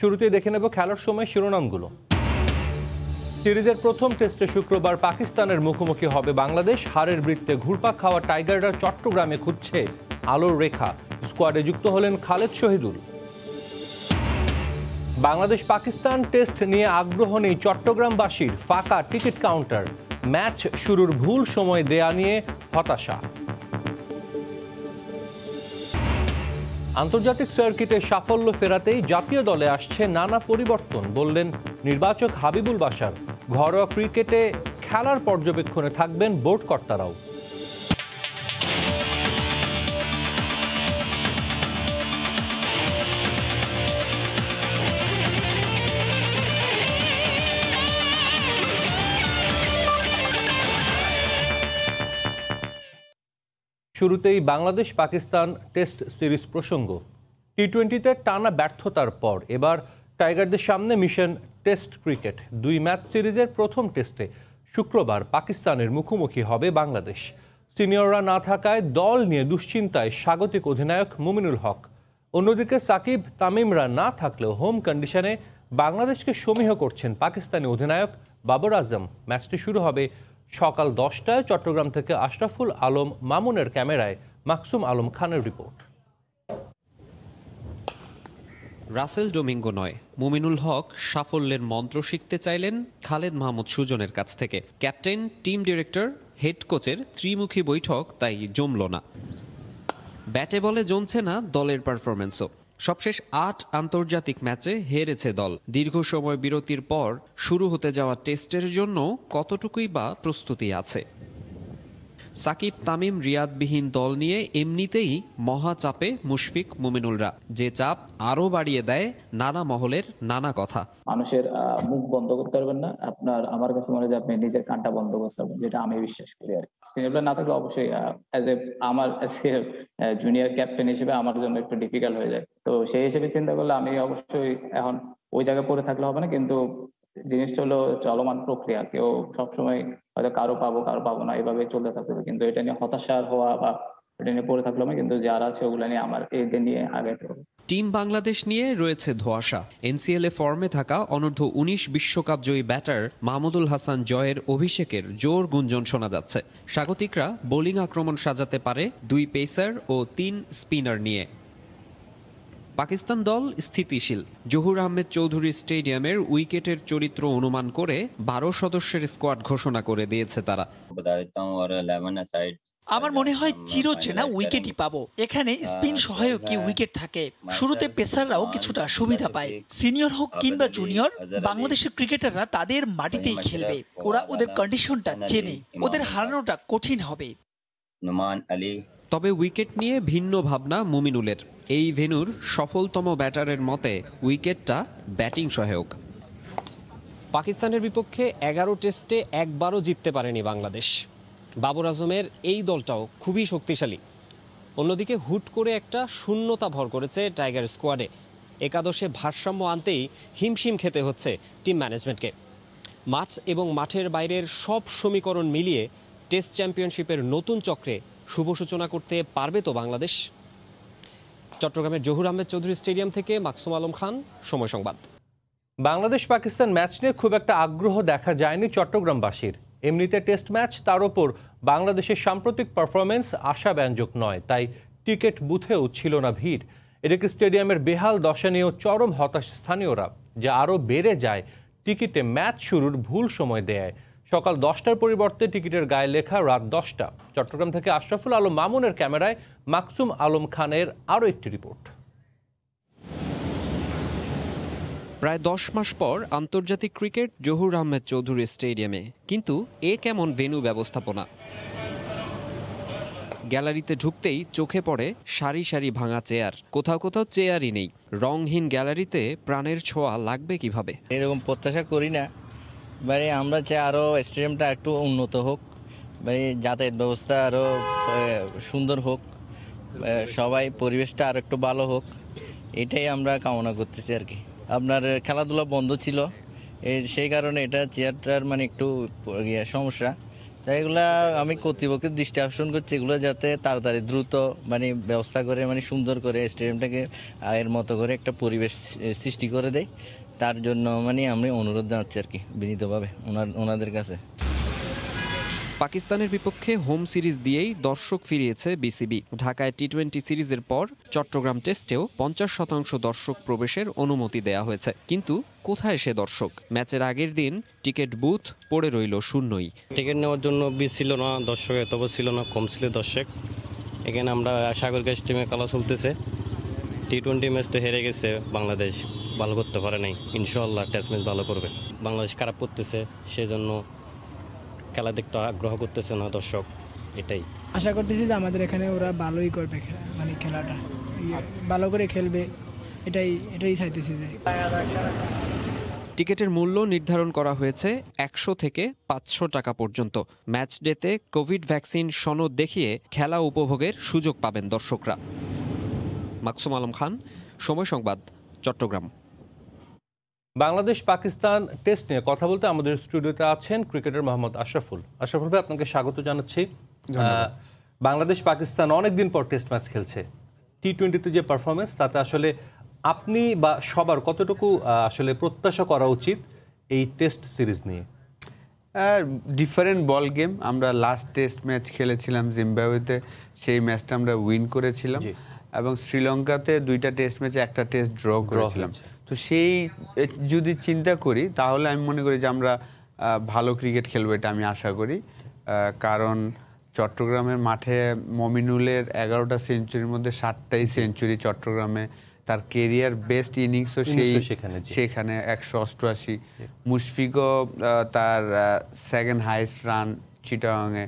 শুরুতেই দেখে নেব খেলার সময় শিরোনামগুলো সিরিজের প্রথম টেস্টে শুক্রবার পাকিস্তানের মুখোমুখি হবে বাংলাদেশ হারের বৃত্তে ঘুরপাক খাওয়া টাইগাররা চট্টগ্রামে খুঁজছে আলোর রেখা স্কোয়াডে যুক্ত হলেন খালেদ শহীদুল বাংলাদেশ পাকিস্তান টেস্ট নিয়ে আগ্রহ নেই চট্টগ্রামবাসীর ফাঁকা টিকিট কাউন্টার ম্যাচ শুরুর ভুল সময় দেয়া নিয়ে হতাশা আন্তর্জাতিক সার্কিটে সাফল্য ফেরাতেই জাতীয় দলে আসছে নানা পরিবর্তন বললেন নির্বাচক হাবিবুল বাসার ঘরোয়া ক্রিকেটে খেলার পর্যবেক্ষণে থাকবেন বোর্ড কর্তারাও শুরুতেই বাংলাদেশ পাকিস্তান টেস্ট সিরিজ প্রসঙ্গ টি টোয়েন্টিতে টানা ব্যর্থতার পর এবার টাইগারদের সামনে মিশন টেস্ট ক্রিকেট দুই ম্যাচ সিরিজের প্রথম টেস্টে শুক্রবার পাকিস্তানের মুখোমুখি হবে বাংলাদেশ সিনিয়ররা না থাকায় দল নিয়ে দুশ্চিন্তায় স্বাগতিক অধিনায়ক মুমিনুল হক অন্যদিকে সাকিব তামিমরা না থাকলেও হোম কন্ডিশনে বাংলাদেশকে সমীহ করছেন পাকিস্তানি অধিনায়ক বাবর আজম ম্যাচটি শুরু হবে সকাল দশটায় চট্টগ্রাম থেকে আশরাফুল আলম মামুনের ক্যামেরায় মাকসুম আলম খানের রিপোর্ট রাসেল ডোমিঙ্গো নয় মুমিনুল হক সাফল্যের মন্ত্র শিখতে চাইলেন খালেদ মাহমুদ সুজনের কাছ থেকে ক্যাপ্টেন টিম ডিরেক্টর হেড কোচের ত্রিমুখী বৈঠক তাই জমল না ব্যাটে বলে জমছে না দলের পারফরমেন্সও সবশেষ আট আন্তর্জাতিক ম্যাচে হেরেছে দল দীর্ঘ সময় বিরতির পর শুরু হতে যাওয়া টেস্টের জন্য কতটুকুই বা প্রস্তুতি আছে সাকিব তামিম রিয়াদবিহীন দল নিয়ে এমনিতেই মহা চাপে মুশফিক মুমিনুলরা যে চাপ আরো বাড়িয়ে দেয় নানা মহলের নানা কথা মানুষের মুখ বন্ধ করতে পারবেন না আপনার আমার কাছে মনে হয় আপনি নিজের কানটা বন্ধ করতে পারবেন যেটা আমি বিশ্বাস করি আর সিনিয়র না থাকলে অবশ্যই অ্যাজ এ আমার জুনিয়র ক্যাপ্টেন হিসেবে আমার জন্য একটু ডিফিকাল্ট হয়ে যায় তো সেই হিসেবে চিন্তা করলে আমি অবশ্যই এখন ওই জায়গায় পড়ে থাকলে হবে না কিন্তু জিনিসটা হলো চলমান প্রক্রিয়া কেউ সবসময় হয়তো কারো পাবো কারো পাবো না এভাবে চলতে থাকতে হবে কিন্তু এটা নিয়ে হতাশার হওয়া বা এটা নিয়ে পড়ে থাকলাম কিন্তু যারা আছে ওগুলো নিয়ে আমার এদের নিয়ে আগাইতে হবে টিম বাংলাদেশ নিয়ে রয়েছে ধোয়াশা এনসিএল এ ফর্মে থাকা অনূর্ধ্ব উনিশ বিশ্বকাপ জয়ী ব্যাটার মাহমুদুল হাসান জয়ের অভিষেকের জোর গুঞ্জন শোনা যাচ্ছে স্বাগতিকরা বোলিং আক্রমণ সাজাতে পারে দুই পেসার ও তিন স্পিনার নিয়ে পাকিস্তান দল স্থিতিশীল জহুর আহমেদ চৌধুরী স্টেডিয়ামের উইকেটের চরিত্র অনুমান করে বারো সদস্যের স্কোয়াড ঘোষণা করে দিয়েছে তারা আমার মনে হয় চেনা উইকেটই পাবো এখানে স্পিন সহায়কই উইকেট থাকে শুরুতে পেসাররাও কিছুটা সুবিধা পায় সিনিয়র হোক কিংবা জুনিয়র বাংলাদেশের ক্রিকেটাররা তাদের মাটিতেই খেলবে ওরা ওদের কন্ডিশনটা চেনে ওদের হারানোটা কঠিন হবে নুমান আলী তবে উইকেট নিয়ে ভিন্ন ভাবনা মুমিনুলের এই ভেনুর সফলতম ব্যাটারের মতে উইকেটটা ব্যাটিং সহায়ক পাকিস্তানের বিপক্ষে এগারো টেস্টে একবারও জিততে পারেনি বাংলাদেশ বাবর আজমের এই দলটাও খুবই শক্তিশালী অন্যদিকে হুট করে একটা শূন্যতা ভর করেছে টাইগার স্কোয়াডে একাদশে ভারসাম্য আনতেই হিমশিম খেতে হচ্ছে টিম ম্যানেজমেন্টকে মাঠ এবং মাঠের বাইরের সব সমীকরণ মিলিয়ে টেস্ট চ্যাম্পিয়নশিপের নতুন চক্রে শুভ সূচনা করতে পারবে তো বাংলাদেশ চট্টগ্রামের জহুর আহমেদ চৌধুরী স্টেডিয়াম থেকে মাকসুম আলম খান সময় সংবাদ বাংলাদেশ পাকিস্তান ম্যাচ নিয়ে খুব একটা আগ্রহ দেখা যায়নি চট্টগ্রামবাসীর এমনিতে টেস্ট ম্যাচ তার ওপর বাংলাদেশের সাম্প্রতিক পারফরমেন্স আশাব্যঞ্জক নয় তাই টিকিট বুথেও ছিল না ভিড় এদিকে স্টেডিয়ামের বেহাল দশা নিয়েও চরম হতাশ স্থানীয়রা যা আরও বেড়ে যায় টিকিটে ম্যাচ শুরুর ভুল সময় দেয় সকাল দশটার পরিবর্তে টিকিটের গায়ে লেখা রাত দশটা চট্টগ্রাম থেকে আশরাফুল আলম মামুনের ক্যামেরায় মাকসুম আলম খানের আরও একটি রিপোর্ট প্রায় দশ মাস পর আন্তর্জাতিক ক্রিকেট জহুর আহমেদ চৌধুরী স্টেডিয়ামে কিন্তু এ কেমন ভেনু ব্যবস্থাপনা গ্যালারিতে ঢুকতেই চোখে পড়ে সারি সারি ভাঙা চেয়ার কোথাও কোথাও চেয়ারই নেই রংহীন গ্যালারিতে প্রাণের ছোঁয়া লাগবে কিভাবে এরকম প্রত্যাশা করি না মানে আমরা চাই আরও স্টেডিয়ামটা একটু উন্নত হোক মানে যাতায়াত ব্যবস্থা আরও সুন্দর হোক সবাই পরিবেশটা আর একটু ভালো হোক এটাই আমরা কামনা করতেছি আর কি আপনার খেলাধুলা বন্ধ ছিল সেই কারণে এটা চেয়ারটার মানে একটু ইয়ে, সমস্যা তাই আমি কর্তৃপক্ষের দৃষ্টি আকর্ষণ করছি এগুলো যাতে তাড়াতাড়ি দ্রুত মানে ব্যবস্থা করে মানে সুন্দর করে স্টেডিয়ামটাকে আয়ের মতো করে একটা পরিবেশ সৃষ্টি করে দেয় তার জন্য মানে আমি অনুরোধ জানাচ্ছি আর কি বিনীতভাবে ওনার ওনাদের কাছে পাকিস্তানের বিপক্ষে হোম সিরিজ দিয়েই দর্শক ফিরিয়েছে বিসিবি ঢাকায় টি টোয়েন্টি সিরিজের পর চট্টগ্রাম টেস্টেও পঞ্চাশ শতাংশ দর্শক প্রবেশের অনুমতি দেয়া হয়েছে কিন্তু কোথায় সে দর্শক ম্যাচের আগের দিন টিকিট বুথ পড়ে রইল শূন্যই টিকিট নেওয়ার জন্য বি ছিল না দর্শক এত ছিল না কম ছিল দর্শক এখানে আমরা সাগর গ্যাস টিমে কালা চলতেছে টি টোয়েন্টি ম্যাচ তো হেরে গেছে বাংলাদেশ ভালো করতে পারে নাই ইনশাল্লাহ টেস্ট ম্যাচ ভালো করবে বাংলাদেশ খারাপ করতেছে সেই জন্য খেলা দেখতে আগ্রহ করতেছে না দর্শক এটাই আশা করতেছি যে আমাদের এখানে ওরা ভালোই করবে খেলা মানে খেলাটা ইয়ে, ভালো করে খেলবে এটাই এটাই চাইতেছি যে টিকেটের মূল্য নির্ধারণ করা হয়েছে একশো থেকে পাঁচশো টাকা পর্যন্ত ম্যাচ ডেতে কোভিড ভ্যাকসিন সনদ দেখিয়ে খেলা উপভোগের সুযোগ পাবেন দর্শকরা মাকসুম আলম খান সময় সংবাদ চট্টগ্রাম বাংলাদেশ পাকিস্তান টেস্ট নিয়ে কথা বলতে আমাদের স্টুডিওতে আছেন ক্রিকেটার মোহাম্মদ আশরাফুল আশরাফুল ভাই আপনাকে স্বাগত জানাচ্ছি বাংলাদেশ পাকিস্তান অনেক দিন পর টেস্ট ম্যাচ খেলছে টি টোয়েন্টিতে যে পারফরমেন্স তাতে আসলে আপনি বা সবার কতটুকু আসলে প্রত্যাশা করা উচিত এই টেস্ট সিরিজ নিয়ে ডিফারেন্ট বল গেম আমরা লাস্ট টেস্ট ম্যাচ খেলেছিলাম জিম্বাবুয়েতে সেই ম্যাচটা আমরা উইন করেছিলাম এবং শ্রীলঙ্কাতে দুইটা টেস্ট ম্যাচে একটা টেস্ট ড্র করেছিলাম তো সেই যদি চিন্তা করি তাহলে আমি মনে করি যে আমরা ভালো ক্রিকেট খেলবো এটা আমি আশা করি কারণ চট্টগ্রামের মাঠে মমিনুলের এগারোটা সেঞ্চুরির মধ্যে সাতটাই সেঞ্চুরি চট্টগ্রামে তার কেরিয়ার বেস্ট ইনিংসও সেই সেখানে একশো অষ্টআশি মুশফিকও তার সেকেন্ড হাইস্ট রান চিটাংয়ে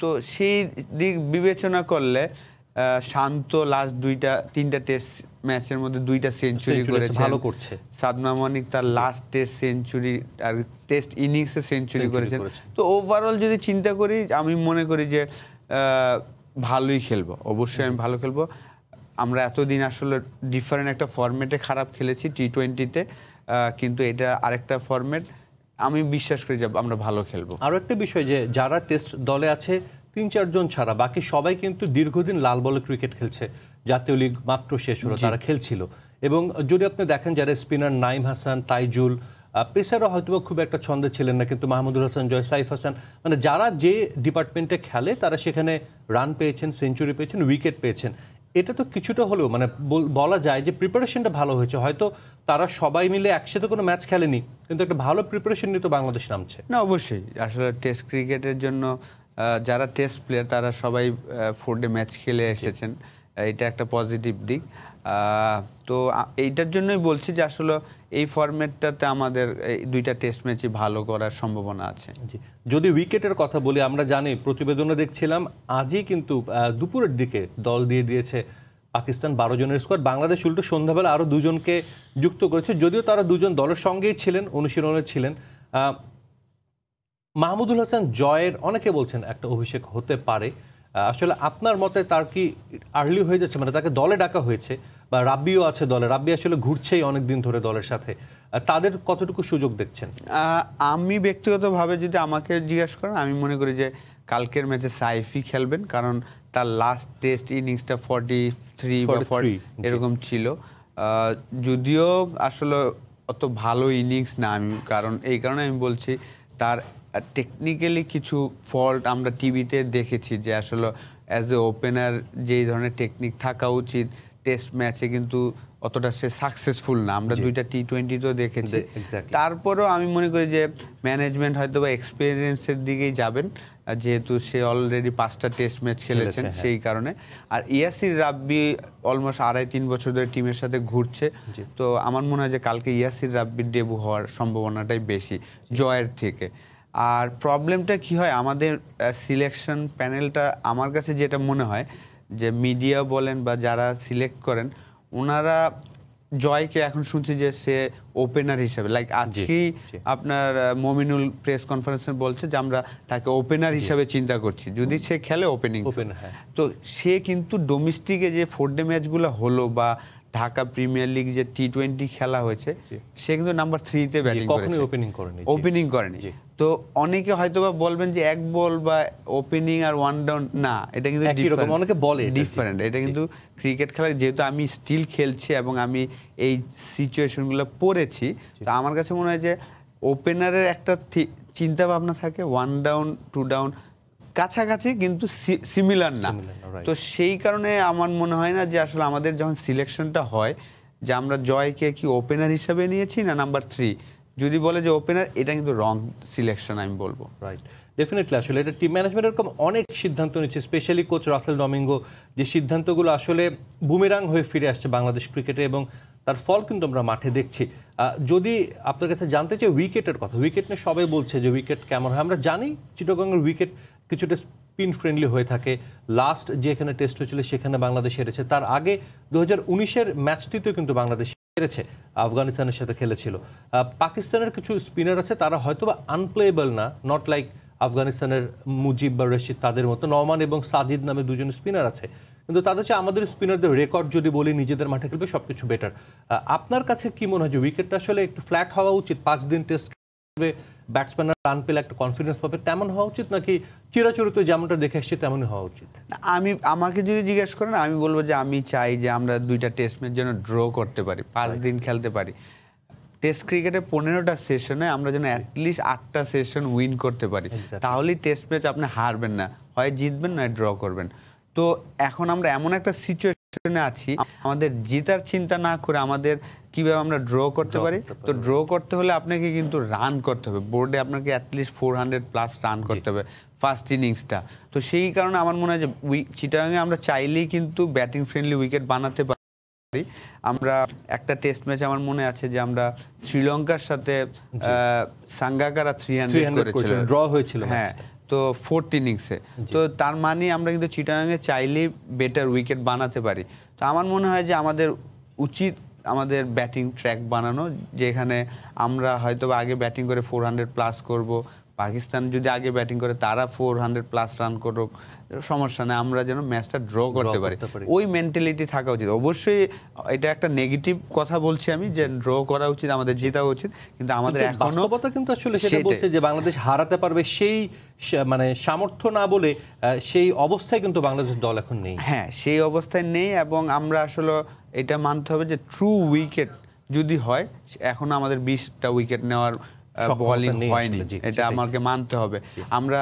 তো সেই দিক বিবেচনা করলে শান্ত লাস্ট দুইটা তিনটা টেস্ট ম্যাচের মধ্যে দুইটা সেঞ্চুরি করেছে ভালো করছে সাদমা মানিক তার লাস্ট টেস্ট সেঞ্চুরি আর টেস্ট ইনিংসে সেঞ্চুরি করেছে তো ওভারঅল যদি চিন্তা করি আমি মনে করি যে ভালোই খেলবো অবশ্যই আমি ভালো খেলবো আমরা এতদিন আসলে ডিফারেন্ট একটা ফর্মেটে খারাপ খেলেছি টি টোয়েন্টিতে কিন্তু এটা আরেকটা ফর্মেট আমি বিশ্বাস করি যে আমরা ভালো খেলবো আরও একটা বিষয় যে যারা টেস্ট দলে আছে তিন চারজন ছাড়া বাকি সবাই কিন্তু দীর্ঘদিন লাল বলে ক্রিকেট খেলছে জাতীয় লিগ মাত্র শেষ হলো তারা খেলছিল এবং যদি আপনি দেখেন যারা স্পিনার নাইম হাসান তাইজুল পেশারা হয়তো খুব একটা ছন্দে ছিলেন না কিন্তু মাহমুদুল হাসান জয় সাইফ হাসান মানে যারা যে ডিপার্টমেন্টে খেলে তারা সেখানে রান পেয়েছেন সেঞ্চুরি পেয়েছেন উইকেট পেয়েছেন এটা তো কিছুটা হলেও মানে বলা যায় যে প্রিপারেশনটা ভালো হয়েছে হয়তো তারা সবাই মিলে একসাথে কোনো ম্যাচ খেলেনি কিন্তু একটা ভালো প্রিপারেশন নিয়ে তো বাংলাদেশ নামছে না অবশ্যই আসলে টেস্ট ক্রিকেটের জন্য যারা টেস্ট প্লেয়ার তারা সবাই ফোর ডে ম্যাচ খেলে এসেছেন এটা একটা পজিটিভ দিক তো এইটার জন্যই বলছি যে আসলে এই ফরম্যাটটাতে আমাদের দুইটা টেস্ট ম্যাচই ভালো করার সম্ভাবনা আছে যদি উইকেটের কথা বলি আমরা জানি প্রতিবেদনে দেখছিলাম আজই কিন্তু দুপুরের দিকে দল দিয়ে দিয়েছে পাকিস্তান বারো জনের স্কোয়াড বাংলাদেশ উল্টো সন্ধ্যাবেলা আরও দুজনকে যুক্ত করেছে যদিও তারা দুজন দলের সঙ্গেই ছিলেন অনুশীলনে ছিলেন মাহমুদুল হাসান জয়ের অনেকে বলছেন একটা অভিষেক হতে পারে আসলে আপনার মতে তার কি আর্লি হয়ে যাচ্ছে মানে তাকে দলে ডাকা হয়েছে বা রাব্বিও আছে দলে রাব্বি আসলে ঘুরছেই অনেক দিন ধরে দলের সাথে তাদের কতটুকু সুযোগ দেখছেন আমি ব্যক্তিগতভাবে যদি আমাকে জিজ্ঞাসা করেন আমি মনে করি যে কালকের ম্যাচে সাইফি খেলবেন কারণ তার লাস্ট টেস্ট ইনিংসটা ফর্টি থ্রি ফর্টি এরকম ছিল যদিও আসলে অত ভালো ইনিংস না আমি কারণ এই কারণে আমি বলছি তার টেকনিক্যালি কিছু ফল্ট আমরা টিভিতে দেখেছি যে আসলে অ্যাজ এ ওপেনার যেই ধরনের টেকনিক থাকা উচিত টেস্ট ম্যাচে কিন্তু অতটা সে সাকসেসফুল না আমরা দুইটা টি টোয়েন্টিতেও দেখেছি তারপরেও আমি মনে করি যে ম্যানেজমেন্ট হয়তো বা এক্সপিরিয়েন্সের দিকেই যাবেন যেহেতু সে অলরেডি পাঁচটা টেস্ট ম্যাচ খেলেছেন হ্যাঁ। সেই কারণে আর ইয়াসির রাব্বি অলমোস্ট আড়াই তিন বছর ধরে টিমের সাথে ঘুরছে তো আমার মনে হয় যে কালকে ইয়াসির রাব্বির ডেবু হওয়ার সম্ভাবনাটাই বেশি জয়ের থেকে আর প্রবলেমটা কি হয় আমাদের সিলেকশন প্যানেলটা আমার কাছে যেটা মনে হয় যে মিডিয়া বলেন বা যারা সিলেক্ট করেন ওনারা জয়কে এখন শুনছি যে সে ওপেনার হিসাবে লাইক আজকেই আপনার মমিনুল প্রেস কনফারেন্সে বলছে যে আমরা তাকে ওপেনার হিসাবে চিন্তা করছি যদি সে খেলে ওপেনিং হ্যাঁ। তো সে কিন্তু ডোমেস্টিকে যে ফোর ডে ম্যাচগুলো হলো বা ঢাকা প্রিমিয়ার লিগ যে টি টোয়েন্টি খেলা হয়েছে সে কিন্তু নাম্বার থ্রিতে ব্যাটিং ওপেনিং করেনি ওপেনিং করেনি তো অনেকে হয়তো বা বলবেন যে এক বল বা ওপেনিং আর ওয়ান ডাউন না এটা কিন্তু অনেকে বলে ডিফারেন্ট এটা কিন্তু ক্রিকেট খেলা যেহেতু আমি স্টিল খেলছি এবং আমি এই সিচুয়েশনগুলো পড়েছি তো আমার কাছে মনে হয় যে ওপেনারের একটা চিন্তা ভাবনা থাকে ওয়ান ডাউন টু ডাউন কাছাকাছি কিন্তু সিমিলার না তো সেই কারণে আমার মনে হয় না যে আসলে আমাদের যখন সিলেকশনটা হয় যে আমরা জয়কে কি ওপেনার হিসাবে নিয়েছি না নাম্বার থ্রি যদি বলে যে ওপেনার এটা কিন্তু রং সিলেকশন আমি বলবো রাইট ডেফিনেটলি আসলে এটা টিম ম্যানেজমেন্ট এরকম অনেক সিদ্ধান্ত নিচ্ছে স্পেশালি কোচ রাসেল ডমিঙ্গো যে সিদ্ধান্তগুলো আসলে বুমেরাং হয়ে ফিরে আসছে বাংলাদেশ ক্রিকেটে এবং তার ফল কিন্তু আমরা মাঠে দেখছি যদি আপনার কাছে জানতে চাই উইকেটের কথা উইকেট নিয়ে সবাই বলছে যে উইকেট কেমন হয় আমরা জানি চিটগঙ্গের উইকেট কিছুটা স্পিন ফ্রেন্ডলি হয়ে থাকে লাস্ট যেখানে টেস্ট হয়েছিল সেখানে বাংলাদেশ হেরেছে তার আগে দু হাজার উনিশের ম্যাচটিতেও কিন্তু বাংলাদেশ হেরেছে আফগানিস্তানের সাথে খেলেছিল পাকিস্তানের কিছু স্পিনার আছে তারা হয়তো বা আনপ্লেয়েবল না নট লাইক আফগানিস্তানের মুজিব বা রশিদ তাদের মতো নওমান এবং সাজিদ নামে দুজন স্পিনার আছে কিন্তু তাদের চেয়ে আমাদের স্পিনারদের রেকর্ড যদি বলি নিজেদের মাঠে খেলবে সব কিছু বেটার আপনার কাছে কি মনে হয় যে উইকেটটা আসলে একটু ফ্ল্যাট হওয়া উচিত পাঁচ দিন টেস্ট ক্ষেত্রে ব্যাটসম্যানরা রান পেলে একটা কনফিডেন্স পাবে তেমন হওয়া উচিত নাকি চিরাচরিত যেমনটা দেখে এসছে তেমনই হওয়া উচিত আমি আমাকে যদি জিজ্ঞেস করেন আমি বলবো যে আমি চাই যে আমরা দুইটা টেস্ট ম্যাচ যেন ড্র করতে পারি পাঁচ দিন খেলতে পারি টেস্ট ক্রিকেটে পনেরোটা সেশনে আমরা যেন অ্যাটলিস্ট আটটা সেশন উইন করতে পারি তাহলেই টেস্ট ম্যাচ আপনি হারবেন না হয় জিতবেন নয় ড্র করবেন তো এখন আমরা এমন একটা সিচুয়েশন পজিশনে আছি আমাদের জিতার চিন্তা না করে আমাদের কিভাবে আমরা ড্র করতে পারি তো ড্র করতে হলে আপনাকে কিন্তু রান করতে হবে বোর্ডে আপনাকে at least four hundred plus run করতে হবে ফার্স্ট ইনিংসটা তো সেই কারণে আমার মনে হয় যে চিটাগাঙে আমরা চাইলেই কিন্তু ব্যাটিং ফ্রেন্ডলি উইকেট বানাতে পারি আমরা একটা টেস্ট ম্যাচ আমার মনে আছে যে আমরা শ্রীলঙ্কার সাথে সাঙ্গাকারা থ্রি হান্ড্রেড ড্র হয়েছিল হ্যাঁ তো ফোর্থ ইনিংসে তো তার মানে আমরা কিন্তু চিটাগাংয়ে চাইলেই বেটার উইকেট বানাতে পারি তো আমার মনে হয় যে আমাদের উচিত আমাদের ব্যাটিং ট্র্যাক বানানো যেখানে আমরা হয়তো আগে ব্যাটিং করে ফোর হান্ড্রেড প্লাস করবো পাকিস্তান যদি আগে ব্যাটিং করে তারা ফোর হান্ড্রেড প্লাস রান করুক সমস্যা নেই আমরা যেন ম্যাচটা ড্র করতে পারি ওই মেন্টালিটি থাকা উচিত অবশ্যই এটা একটা নেগেটিভ কথা বলছি আমি যে ড্র করা উচিত আমাদের জেতা উচিত কিন্তু আমাদের এখনো কিন্তু আসলে সেটা বলছে যে বাংলাদেশ হারাতে পারবে সেই মানে সামর্থ্য না বলে সেই অবস্থায় কিন্তু বাংলাদেশ দল এখন নেই হ্যাঁ সেই অবস্থায় নেই এবং আমরা আসলে এটা মানতে হবে যে ট্রু উইকেট যদি হয় এখন আমাদের বিশটা উইকেট নেওয়ার বলিং হয়নি এটা আমাকে মানতে হবে আমরা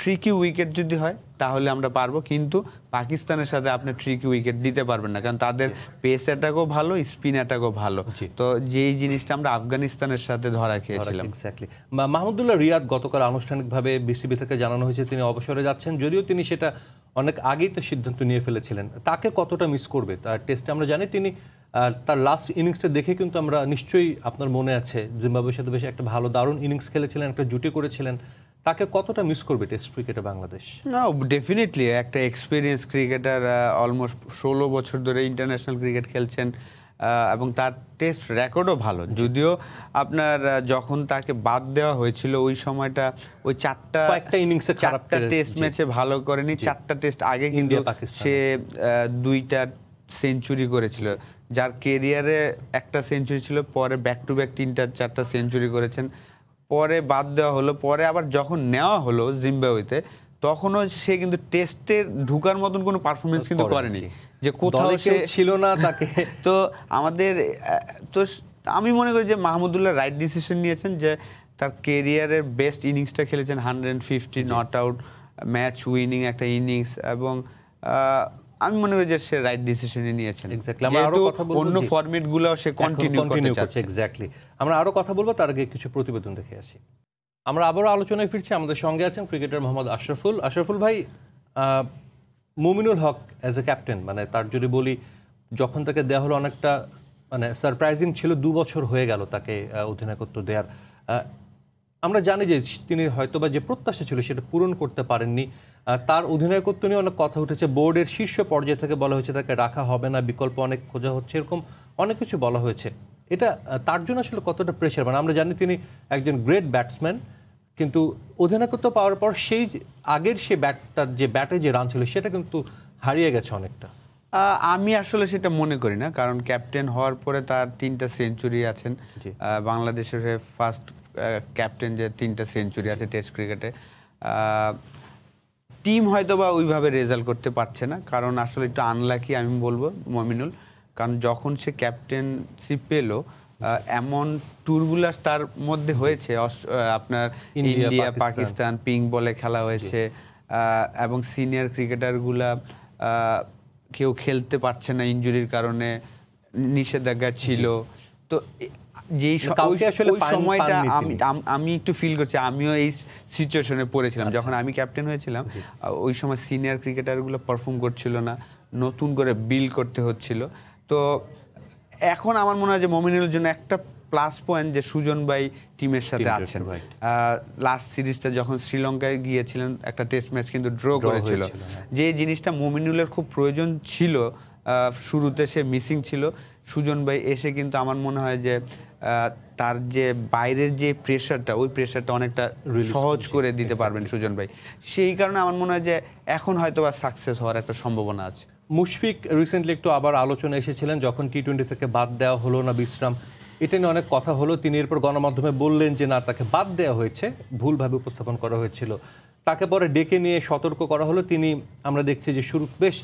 ট্রিকি উইকেট যদি হয় তাহলে আমরা পারবো কিন্তু পাকিস্তানের সাথে আপনি ট্রিক উইকেট দিতে পারবেন না কারণ তাদের পেস অ্যাটাকও ভালো স্পিন অ্যাটাকও ভালো তো যেই জিনিসটা আমরা আফগানিস্তানের সাথে ধরা খেয়েছিলাম মাহমুদুল্লাহ রিয়াদ গতকাল আনুষ্ঠানিকভাবে বিসিবি থেকে জানানো হয়েছে তিনি অবসরে যাচ্ছেন যদিও তিনি সেটা অনেক আগেই তো সিদ্ধান্ত নিয়ে ফেলেছিলেন তাকে কতটা মিস করবে তার টেস্টে আমরা জানি তিনি তার লাস্ট ইনিংসটা দেখে কিন্তু আমরা নিশ্চয়ই আপনার মনে আছে জিম্বাবুয়ের সাথে বেশ একটা ভালো দারুণ ইনিংস খেলেছিলেন একটা জুটি করেছিলেন তাকে কতটা মিস করবে টেস্ট ক্রিকেটে বাংলাদেশ না ডেফিনেটলি একটা এক্সপিরিয়েন্স ক্রিকেটার অলমোস্ট ষোলো বছর ধরে ইন্টারন্যাশনাল ক্রিকেট খেলছেন এবং তার টেস্ট রেকর্ডও ভালো যদিও আপনার যখন তাকে বাদ দেওয়া হয়েছিল ওই সময়টা ওই চারটা একটা ইনিংসে চারটা টেস্ট ম্যাচে ভালো করেনি চারটা টেস্ট আগে কিন্তু সে দুইটা সেঞ্চুরি করেছিল যার কেরিয়ারে একটা সেঞ্চুরি ছিল পরে ব্যাক টু ব্যাক তিনটা চারটা সেঞ্চুরি করেছেন পরে বাদ দেওয়া হলো পরে আবার যখন নেওয়া হলো জিম্বাবুয়েতে তখনও সে কিন্তু টেস্টে ঢুকার মতন কোনো পারফরমেন্স কিন্তু করেনি যে কোথাও সে ছিল না তাকে তো আমাদের তো আমি মনে করি যে মাহমুদুল্লাহ রাইট ডিসিশন নিয়েছেন যে তার কেরিয়ারের বেস্ট ইনিংসটা খেলেছেন hundred fifty not out match winning একটা ইনিংস এবং আমি মনে করি যে সে রাইট ডিসিশনে নিয়েছেন অন্য ফর্মেটগুলো সে কন্টিনিউ করতে চাচ্ছে এক্স্যাক্টলি আমরা আরও কথা বলবো তার আগে কিছু প্রতিবেদন দেখে আসি আমরা আবারও আলোচনায় ফিরছি আমাদের সঙ্গে আছেন ক্রিকেটার মোহাম্মদ আশরাফুল আশরাফুল ভাই Mominul Haque as a captain মানে তার যদি বলি যখন তাকে দেওয়া হলো অনেকটা মানে সারপ্রাইজিং ছিল দু বছর হয়ে গেল তাকে অধিনায়কত্ব দেওয়ার আমরা জানি যে তিনি হয়তো বা যে প্রত্যাশা ছিল সেটা পূরণ করতে পারেননি তার অধিনায়কত্ব নিয়ে অনেক কথা উঠেছে বোর্ডের শীর্ষ পর্যায়ে থেকে বলা হয়েছে তাকে রাখা হবে না বিকল্প অনেক খোঁজা হচ্ছে এরকম অনেক কিছু বলা হয়েছে এটা তার জন্য আসলে কতটা প্রেশার মানে আমরা জানি তিনি একজন গ্রেট ব্যাটসম্যান কিন্তু অধিনায়কত্ব পাওয়ার পর সেই আগের সে ব্যাটটার যে ব্যাটে যে রান ছিল সেটা কিন্তু হারিয়ে গেছে অনেকটা আমি আসলে সেটা মনে করি না কারণ ক্যাপ্টেন হওয়ার পরে তার তিনটা সেঞ্চুরি আছেন বাংলাদেশের হয়ে ফার্স্ট ক্যাপ্টেন যে তিনটা সেঞ্চুরি আছে টেস্ট ক্রিকেটে টিম হয়তো বা ওইভাবে রেজাল্ট করতে পারছে না কারণ আসলে একটু আনলাকি আমি বলবো মমিনুল কারণ যখন সে ক্যাপ্টেনশি পেলো এমন ট্যুরগুলো তার মধ্যে হয়েছে আপনার ইন্ডিয়া পাকিস্তান পিঙ্ক বলে খেলা হয়েছে এবং সিনিয়র ক্রিকেটারগুলা কেউ খেলতে পারছে না ইঞ্জুরির কারণে নিষেধাজ্ঞা ছিল তো যেই আসলে সময়টা আমি আমি একটু ফিল করছি আমিও এই সিচুয়েশনে পড়েছিলাম আচ্ছা। যখন আমি ক্যাপ্টেন হয়েছিলাম ওই সময় সিনিয়র ক্রিকেটারগুলো পারফর্ম করছিল না নতুন করে বিল করতে হচ্ছিল তো এখন আমার মনে হয় যে মমিনুলের জন্য একটা প্লাস পয়েন্ট যে সুজন ভাই টিমের সাথে আছেন লাস্ট সিরিজটা যখন শ্রীলঙ্কায় গিয়েছিলেন একটা টেস্ট ম্যাচ কিন্তু ড্র করেছিল হ্যাঁ। যে জিনিসটা মমিনুলের খুব প্রয়োজন ছিল শুরুতে সে মিসিং ছিল সুজন ভাই এসে কিন্তু আমার মনে হয় যে তার যে বাইরের যে প্রেশারটা ওই প্রেশারটা অনেকটা সহজ করে দিতে পারবেন সুজন ভাই সেই কারণে আমার মনে হয় যে এখন হয়তো বা সাকসেস হওয়ার একটা সম্ভাবনা আছে মুশফিক রিসেন্টলি একটু আবার আলোচনা এসেছিলেন যখন টি টোয়েন্টি থেকে বাদ দেওয়া হলো না বিশ্রাম এটা নিয়ে অনেক কথা হলো তিনি এরপর গণমাধ্যমে বললেন যে না তাকে বাদ দেওয়া হয়েছে ভুলভাবে উপস্থাপন করা হয়েছিল তাকে পরে ডেকে নিয়ে সতর্ক করা হলো তিনি আমরা দেখছি যে শুরু বেশ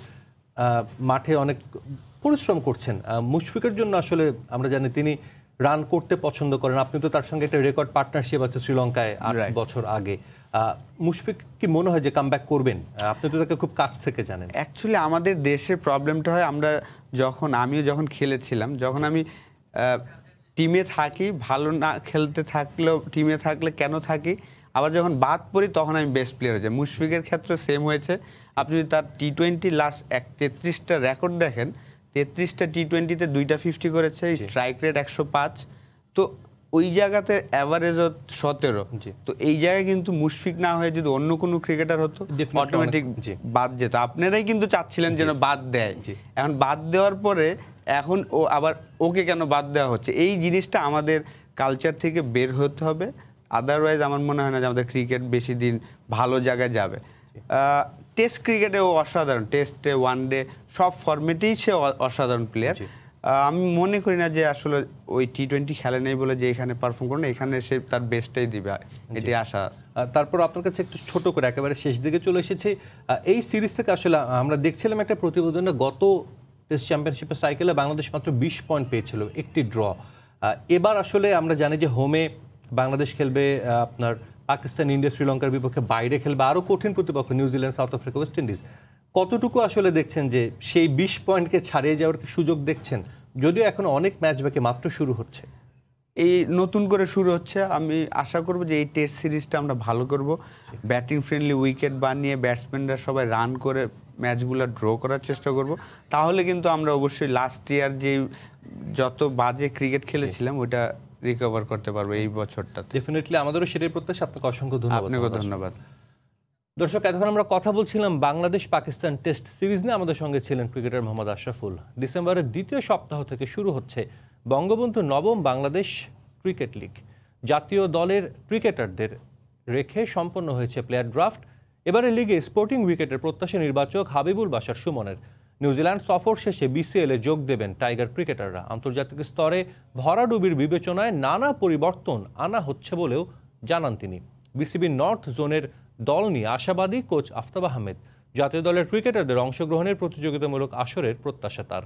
মাঠে অনেক পরিশ্রম করছেন মুশফিকের জন্য আসলে আমরা জানি তিনি রান করতে পছন্দ করেন আপনি তো তার সঙ্গে একটা রেকর্ড পার্টনারশিপ আছে শ্রীলঙ্কায় আট বছর আগে মুশফিক কি মনে হয় যে কামব্যাক করবেন আপনি তো তাকে খুব কাছ থেকে জানেন অ্যাকচুয়ালি আমাদের দেশের প্রবলেমটা হয় আমরা যখন আমিও যখন খেলেছিলাম যখন আমি টিমে থাকি ভালো না খেলতে থাকলেও টিমে থাকলে কেন থাকি আবার যখন বাদ পড়ি তখন আমি বেস্ট প্লেয়ার হয়ে যাই মুশফিকের ক্ষেত্রে সেম হয়েছে আপনি যদি তার টি টোয়েন্টি লাস্ট এক তেত্রিশটা রেকর্ড দেখেন তেত্রিশটা টি টোয়েন্টিতে দুইটা ফিফটি করেছে স্ট্রাইক রেট একশো পাঁচ তো ওই জায়গাতে অ্যাভারেজ সতেরো তো এই জায়গায় কিন্তু মুশফিক না হয়ে যদি অন্য কোনো ক্রিকেটার হতো অটোমেটিক বাদ যেত আপনারাই কিন্তু চাচ্ছিলেন যেন বাদ দেয় এখন বাদ দেওয়ার পরে এখন ও আবার ওকে কেন বাদ দেওয়া হচ্ছে এই জিনিসটা আমাদের কালচার থেকে বের হতে হবে আদারওয়াইজ আমার মনে হয় না যে আমাদের ক্রিকেট বেশি দিন ভালো জায়গায় যাবে টেস্ট ক্রিকেটে ও অসাধারণ টেস্টে ওয়ান ডে সব ফর্মেটেই সে অসাধারণ প্লেয়ার আমি মনে করি না যে আসলে ওই টি টোয়েন্টি খেলে নেই বলে যে এখানে পারফর্ম করে না এখানে সে তার বেস্টটাই দিবে এটি আশা তারপর আপনার কাছে একটু ছোট করে একেবারে শেষ দিকে চলে এসেছে এই সিরিজ থেকে আসলে আমরা দেখছিলাম একটা প্রতিবেদনে গত টেস্ট চ্যাম্পিয়নশিপের সাইকেলে বাংলাদেশ মাত্র বিশ পয়েন্ট পেয়েছিল একটি ড্র এবার আসলে আমরা জানি যে হোমে বাংলাদেশ খেলবে আপনার পাকিস্তান ইন্ডিয়া শ্রীলঙ্কার বিপক্ষে বাইরে খেলবে আরও কঠিন প্রতিপক্ষ New Zealand South Africa West Indies কতটুকু আসলে দেখছেন যে সেই বিশ পয়েন্টকে ছাড়িয়ে যাওয়ার সুযোগ দেখছেন যদিও এখন অনেক ম্যাচ ব্যাকে মাত্র শুরু হচ্ছে এই নতুন করে শুরু হচ্ছে আমি আশা করব যে এই টেস্ট সিরিজটা আমরা ভালো করব ব্যাটিং ফ্রেন্ডলি উইকেট বানিয়ে ব্যাটসম্যানরা সবাই রান করে ম্যাচগুলো ড্র করার চেষ্টা করব তাহলে কিন্তু আমরা অবশ্যই লাস্ট ইয়ার যে যত বাজে ক্রিকেট খেলেছিলাম ওইটা রিকভার করতে পারবো এই বছরটা ডেফিনেটলি আমাদেরও সেটাই প্রত্যাশা আপনাকে অসংখ্য ধন্যবাদ আপনাকে ধন্যবাদ দর্শক এতক্ষণ আমরা কথা বলছিলাম বাংলাদেশ পাকিস্তান টেস্ট সিরিজ নিয়ে আমাদের সঙ্গে ছিলেন ক্রিকেটার মোহাম্মদ আশরাফুল ডিসেম্বরের দ্বিতীয় সপ্তাহ থেকে শুরু হচ্ছে বঙ্গবন্ধু নবম বাংলাদেশ ক্রিকেট লিগ জাতীয় দলের ক্রিকেটারদের রেখে সম্পন্ন হয়েছে প্লেয়ার ড্রাফট এবারে লিগে স্পোর্টিং উইকেটের প্রত্যাশী নির্বাচক হাবিবুল বাসার সুমনের নিউজিল্যান্ড সফর শেষে বিসিএলে যোগ দেবেন টাইগার ক্রিকেটাররা আন্তর্জাতিক স্তরে ভরাডুবির বিবেচনায় নানা পরিবর্তন আনা হচ্ছে বলেও জানান তিনি বিসিবি নর্থ জোনের দল নিয়ে আশাবাদী কোচ আফতাব আহমেদ জাতীয় দলের ক্রিকেটারদের অংশগ্রহণের প্রতিযোগিতামূলক আসরের প্রত্যাশা তার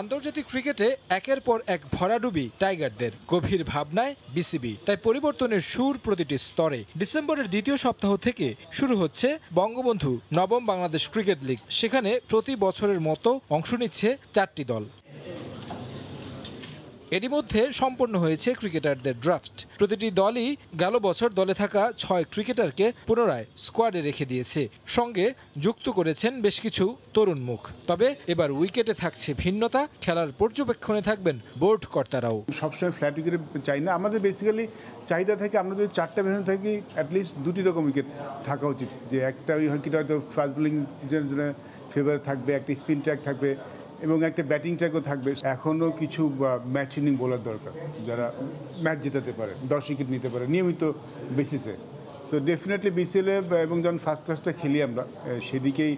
আন্তর্জাতিক ক্রিকেটে একের পর এক ভরাডুবি টাইগারদের গভীর ভাবনায় বিসিবি তাই পরিবর্তনের সুর প্রতিটি স্তরে ডিসেম্বরের দ্বিতীয় সপ্তাহ থেকে শুরু হচ্ছে বঙ্গবন্ধু নবম বাংলাদেশ ক্রিকেট লিগ সেখানে প্রতি বছরের মতো অংশ নিচ্ছে চারটি দল এরই মধ্যে সম্পন্ন হয়েছে ক্রিকেটারদের ড্রাফট প্রতিটি দলই গেল বছর দলে থাকা ছয় ক্রিকেটারকে পুনরায় স্কোয়াডে রেখে দিয়েছে সঙ্গে যুক্ত করেছেন বেশ কিছু তরুণ মুখ তবে এবার উইকেটে থাকছে ভিন্নতা খেলার পর্যবেক্ষণে থাকবেন বোর্ড কর্তারাও সবসময় ফ্ল্যাট উইকেট চাই না আমাদের বেসিক্যালি চাহিদা থাকে আমরা যদি চারটা ভেনু থাকি অ্যাটলিস্ট দুটি রকম উইকেট থাকা উচিত যে একটা ওই হয়তো ফাস্ট বোলিং ফেভার থাকবে একটা স্পিন ট্র্যাক থাকবে এবং একটা ব্যাটিং ট্র্যাকও থাকবে এখনও কিছু ম্যাচ ইনিং বোলার দরকার যারা ম্যাচ জেতাতে পারে দশ উইকেট নিতে পারে নিয়মিত বেসিসে সো ডেফিনেটলি বিসিএলএ এবং যখন ফার্স্ট ক্লাসটা খেলি আমরা সেদিকেই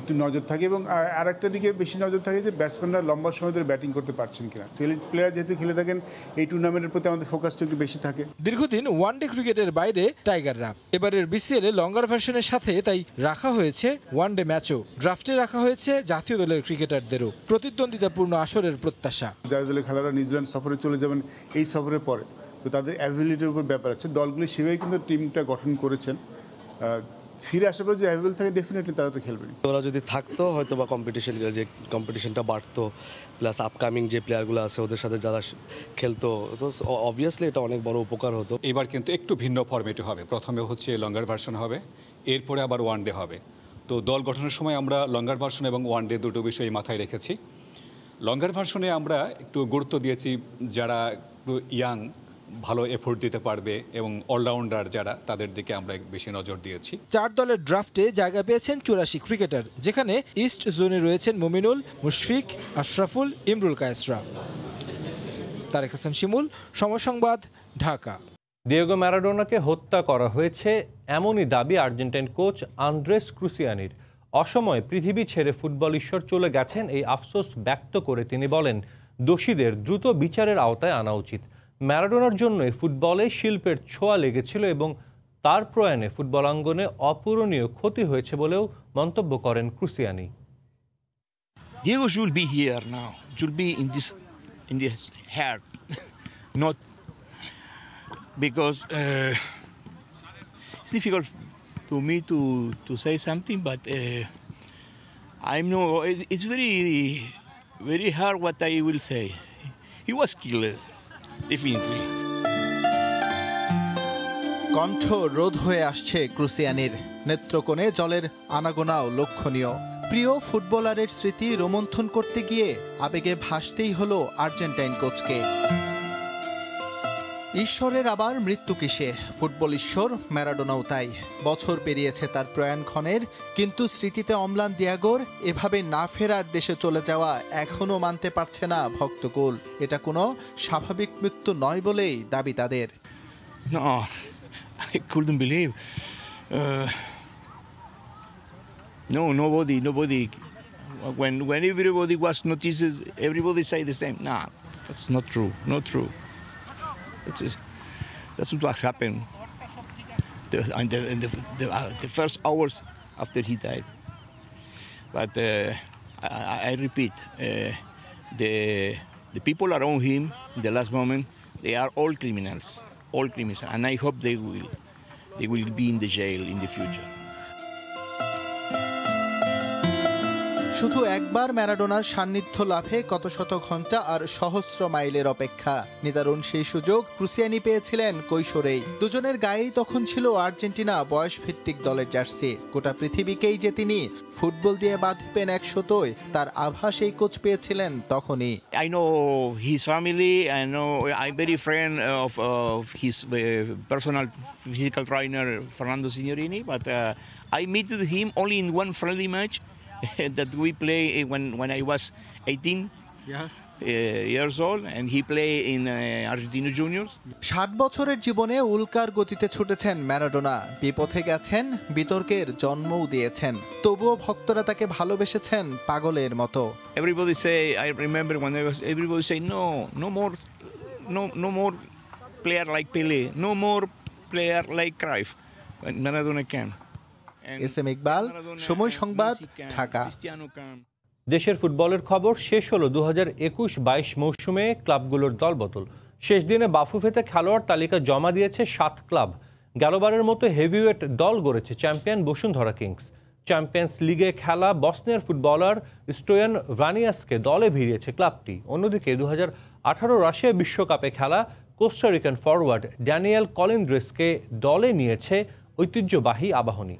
একটু নজর থাকে এবং আর একটা দিকে বেশি নজর থাকে যে ব্যাটসম্যানরা লম্বা সময় ধরে ব্যাটিং করতে পারছেন কিনা তো প্লেয়ার যেহেতু খেলে থাকেন এই টুর্নামেন্টের প্রতি আমাদের ফোকাসটা একটু বেশি থাকে দীর্ঘদিন ওয়ান ডে ক্রিকেটের বাইরে টাইগাররা এবারের বিসিএল এ লঙ্গার ভার্সনের সাথে তাই রাখা হয়েছে ওয়ান ডে ম্যাচও ড্রাফটে রাখা হয়েছে জাতীয় দলের ক্রিকেটারদেরও প্রতিদ্বন্দ্বিতাপূর্ণ আসরের প্রত্যাশা জাতীয় দলের খেলারা নিউজিল্যান্ড সফরে চলে যাবেন এই সফরের পরে তো তাদের অ্যাভিলিটির উপর ব্যাপার আছে দলগুলি সেভাবেই কিন্তু টিমটা গঠন করেছেন ফিরে আসার পর যদি অ্যাভেলেবল থাকে ডেফিনেটলি তারা তো খেলবে ওরা যদি থাকতো হয়তো বা কম্পিটিশন যে কম্পিটিশনটা বাড়তো প্লাস আপকামিং যে প্লেয়ারগুলো আছে ওদের সাথে যারা খেলতো তো অবভিয়াসলি এটা অনেক বড় উপকার হতো এবার কিন্তু একটু ভিন্ন ফর্মেটে হবে প্রথমে হচ্ছে লঙ্গার ভার্সন হবে এরপরে আবার ওয়ান ডে হবে তো দল গঠনের সময় আমরা লঙ্গার ভার্সন এবং ওয়ান ডে দুটো বিষয় মাথায় রেখেছি লঙ্গার ভার্সনে আমরা একটু গুরুত্ব দিয়েছি যারা ইয়াং ভালো এফোর্ট দিতে পারবে এবং অলরাউন্ডার যারা তাদের দিকে আমরা বেশি নজর দিয়েছি চার দলের ড্রাফটে জায়গা পেয়েছেন চুরাশি ক্রিকেটার যেখানে ইস্ট জোনে রয়েছেন মুমিনুল মুশফিক আশরাফুল ইমরুল কায়সরা তারেক হাসান শিমুল সমসংবাদ ঢাকা দিয়েগো ম্যারাডোনাকে হত্যা করা হয়েছে এমনই দাবি আর্জেন্টাইন কোচ আন্দ্রেস ক্রুসিয়ানির অসময়ে পৃথিবী ছেড়ে ফুটবল ঈশ্বর চলে গেছেন এই আফসোস ব্যক্ত করে তিনি বলেন দোষীদের দ্রুত বিচারের আওতায় আনা উচিত ম্যারাডোনার জন্যই ফুটবলে শিল্পের ছোঁয়া লেগেছিল এবং তার প্রয়াণে ফুটবলাঙ্গনে অপূরণীয় ক্ষতি হয়েছে বলেও মন্তব্য করেন Cruciani Diego should be here now, should be in this, in this heart, not because uh, it's difficult to me to, to say something, but uh, I know it's very, very hard what I will say. He was killed. Definitely কণ্ঠ রোধ হয়ে আসছে ক্রুসিয়ানির নেত্রকোণে জলের আনাগোনাও লক্ষণীয় প্রিয় ফুটবলারের স্মৃতি রোমন্থন করতে গিয়ে আবেগে ভাসতেই হলো আর্জেন্টাইন কোচকে ঈশ্বরের আবার মৃত্যু কিসে ফুটবল ঈশ্বর ম্যারাডোনাও তাই বছর পেরিয়েছে তার প্রয়াণ ক্ষণের কিন্তু স্মৃতিতে অম্লান দিয়াগোর এভাবে না ফেরার দেশে চলে যাওয়া এখনও মানতে পারছে না ভক্তকুল এটা কোনো স্বাভাবিক মৃত্যু নয় বলেই দাবি তাদের When, when everybody was notices, everybody say the same. Nah, that's not true, not true. Is, that's what happened in, the, the, the, uh, the, first hours after he died. But uh, I, I, repeat, uh, the, the people around him in the last moment, they are all criminals, all criminals. And I hope they will, they will be in the jail in the future. শুধু একবার ম্যারাডোনার সান্নিধ্য লাভে কত শত ঘন্টা আর সহস্র মাইলের অপেক্ষা নিদারুণ সেই সুযোগ ক্রুসিয়ানি পেয়েছিলেন কৈশোরেই দুজনের গায়েই তখন ছিল আর্জেন্টিনা বয়স ভিত্তিক দলের জার্সি গোটা পৃথিবীকেই যে তিনি ফুটবল দিয়ে বাঁধবেন এক শতই তার আভাস এই কোচ পেয়েছিলেন তখনই I know his family I know I very friend of his personal physical trainer Fernando Signorini but I meet him only in one friendly match that we play when, when I was 18 yeah. years old and he play in Argentina juniors. ষাট বছরের জীবনে উল্কার গতিতে ছুটেছেন Maradona বিপথে গেছেন বিতর্কের জন্মও দিয়েছেন তবুও ভক্তরা তাকে ভালোবেসেছেন পাগলের মতো Everybody say I remember when I was everybody say no no more no no more player like Pelé no more player like Cruyff when Maradona came. S M Iqbal Somoy Sangbad Dhaka দেশের ফুটবলের খবর শেষ হলো দু হাজার একুশ বাইশ মৌসুমে ক্লাবগুলোর দলবদল শেষ দিনে বাফুফেতে খেলোয়াড় তালিকা জমা দিয়েছে সাত ক্লাব গেলবারের মতো হেভিওয়েট দল গড়েছে চ্যাম্পিয়ন বসুন্ধরা কিংস চ্যাম্পিয়ন্স লিগে খেলা বসনিয়ার ফুটবলার স্টোয়ান ভ্যানিয়াসকে দলে ভিড়িয়েছে ক্লাবটি অন্যদিকে দু আঠারো রাশিয়া বিশ্বকাপে খেলা কোস্টারিকান ফরওয়ার্ড ড্যানিয়েল কলিন্দ্রেসকে দলে নিয়েছে ঐতিহ্যবাহী আবাহনী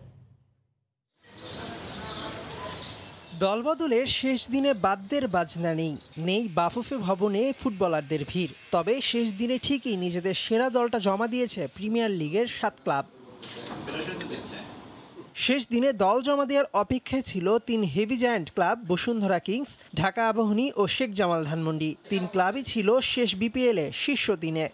দলবদলের শেষ দিনে বাদদের বাজনা নেই নেই বাফুফে ভবনে ফুটবলারদের ভিড় তবে শেষ দিনে ঠিকই নিজেদের সেরা দলটা জমা দিয়েছে প্রিমিয়ার লিগের সাত ক্লাব শেষ দিনে দল জমা দেওয়ার অপেক্ষায় ছিল তিন heavy giant club Bashundhara Kings Dhaka Abahani ও শেখ জামাল ধানমন্ডি তিন ক্লাবই ছিল শেষ বিপিএলে শীর্ষ দিনে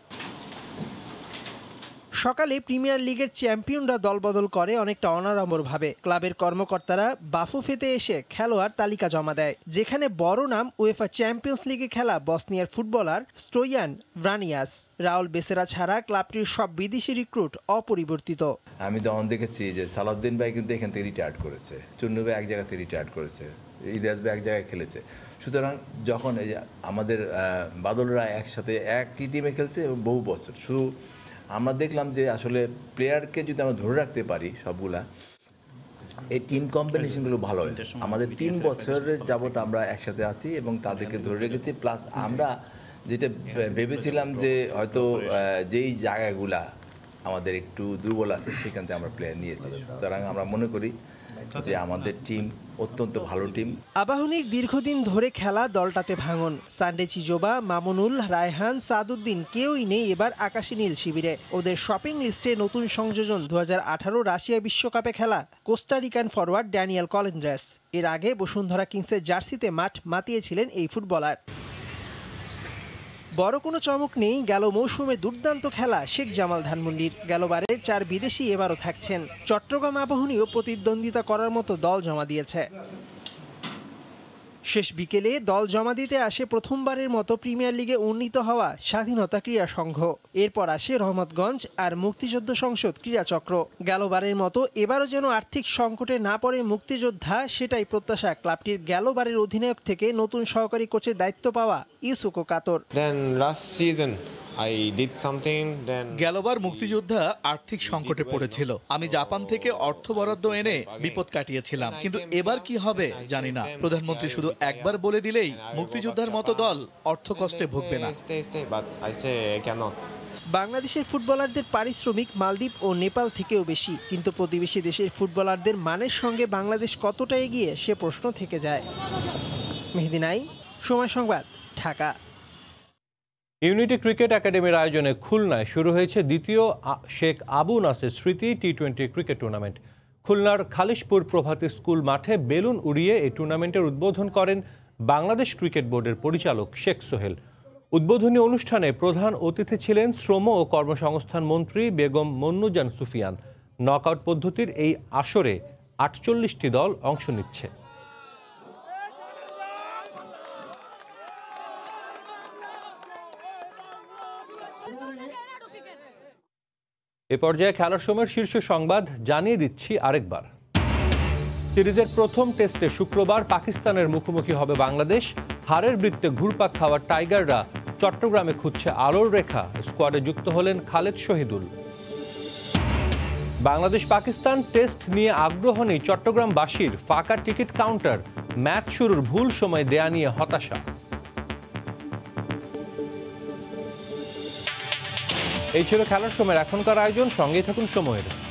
সকালে প্রিমিয়ার লিগের চ্যাম্পিয়নরা দলবদল করে অনেকটা অনাড়ম্বরভাবে ক্লাবের কর্মকর্তারা বাফুফেতে এসে খেলোয়াড় তালিকা জমা দেয় যেখানে বড় নাম উয়েফা চ্যাম্পিয়ন্স লিগে খেলা বসনিয়ার ফুটবলার স্টোয়ান ভ্রানিয়াস রাউল বেসেরা ছাড়া ক্লাবটির সব বিদেশি রিক্রুট অপরিবর্তিত আমি তখন দেখেছি যে সালাউদ্দিন ভাই কিন্তু এখান থেকে রিটায়ার্ড করেছে চুন্নু ভাই এক জায়গাতে রিটায়ার্ড করেছে ইলিয়াস ভাই এক জায়গায় খেলেছে সুতরাং যখন এই আমাদের বাদলরা একসাথে একই টিমে খেলছে এবং বহু বছর শুধু আমরা দেখলাম যে আসলে প্লেয়ারকে যদি আমরা ধরে রাখতে পারি সবগুলা এই টিম কম্বিনেশনগুলো ভালো হয় আমাদের তিন বছরের যাবত আমরা একসাথে আছি এবং তাদেরকে হ্যাঁ, ধরে রেখেছি প্লাস হ্যাঁ। আমরা যেটা ভেবেছিলাম যে হয়তো যেই জায়গাগুলা আমাদের একটু দুর্বল আছে সেখান থেকে আমরা প্লেয়ার নিয়েছি সুতরাং আমরা মনে করি যে আমাদের টিম অত্যন্ত ভালো টিম আবাহনীর দীর্ঘদিন ধরে খেলা দলটাতে ভাঙন সানডে চিজোবা মামুনুল রায়হান সাদুদ্দিন কেউই নেই এবার আকাশী নীল শিবিরে ওদের শপিং লিস্টে নতুন সংযোজন দু রাশিয়া বিশ্বকাপে খেলা কোস্টারিকান ফরওয়ার্ড ড্যানিয়েল কলেন্দ্রাস এর আগে বসুন্ধরা কিংসের জার্সিতে মাঠ মাতিয়েছিলেন এই ফুটবলার বড় কোনো চমক নেই গেল মৌসুমে দুর্দান্ত খেলা শেখ জামাল ধানমন্ডির গেলবারের চার বিদেশি এবারও থাকছেন চট্টগ্রাম আবাহনীও প্রতিদ্বন্দ্বিতা করার মতো দল জমা দিয়েছে শেষ বিকেলে দল জমা দিতে আসে প্রথমবারের মতো প্রিমিয়ার লিগে উন্নীত হওয়া স্বাধীনতা ক্রীড়া সংঘ এরপর আসে রহমতগঞ্জ আর মুক্তিযুদ্ধ সংসদ ক্রীড়াচক্র গেলবারের মতো এবারও যেন আর্থিক সংকটে না পড়ে মুক্তিযোদ্ধা সেটাই প্রত্যাশা ক্লাবটির গেলবারের অধিনায়ক থেকে নতুন সহকারী কোচের দায়িত্ব পাওয়া ইসুকো কাতর then last I did something গেলবার মুক্তিযোদ্ধা আর্থিক সংকটে পড়েছিল আমি জাপান থেকে অর্থ বরাদ্দ এনে বিপদ কাটিয়েছিলাম কিন্তু এবার কি হবে জানি না প্রধানমন্ত্রী শুধু একবার বলে দিলেই মুক্তিযোদ্ধার মতো দল অর্থ কষ্টে ভুগবে না বাংলাদেশের ফুটবলারদের পারিশ্রমিক মালদ্বীপ ও নেপাল থেকেও বেশি কিন্তু প্রতিবেশী দেশের ফুটবলারদের মানের সঙ্গে বাংলাদেশ কতটা এগিয়ে সে প্রশ্ন থেকে যায় মেহেদিনাই সময় সংবাদ ঢাকা ইউনিটি ক্রিকেট একাডেমির আয়োজনে খুলনায় শুরু হয়েছে দ্বিতীয় শেখ আবু নাসের স্মৃতি টি টোয়েন্টি ক্রিকেট টুর্নামেন্ট খুলনার খালিশপুর প্রভাতি স্কুল মাঠে বেলুন উড়িয়ে এই টুর্নামেন্টের উদ্বোধন করেন বাংলাদেশ ক্রিকেট বোর্ডের পরিচালক শেখ সোহেল উদ্বোধনী অনুষ্ঠানে প্রধান অতিথি ছিলেন শ্রম ও কর্মসংস্থান মন্ত্রী বেগম মন্নুজান সুফিয়ান নকআউট পদ্ধতির এই আসরে আটচল্লিশটি দল অংশ নিচ্ছে এ পর্যায়ে খেলার সময়ের শীর্ষ সংবাদ জানিয়ে দিচ্ছি আরেকবার সিরিজের প্রথম টেস্টে শুক্রবার পাকিস্তানের মুখোমুখি হবে বাংলাদেশ হারের বৃত্তে ঘুরপাক খাওয়া টাইগাররা চট্টগ্রামে খুঁজছে আলোর রেখা স্কোয়াডে যুক্ত হলেন খালেদ শহীদুল বাংলাদেশ পাকিস্তান টেস্ট নিয়ে আগ্রহ নেই চট্টগ্রামবাসীর ফাঁকা টিকিট কাউন্টার ম্যাচ শুরুর ভুল সময় দেয়া নিয়ে হতাশা এই ছিল খেলার সময় এখনকার আয়োজন সঙ্গেই থাকুন সময়ের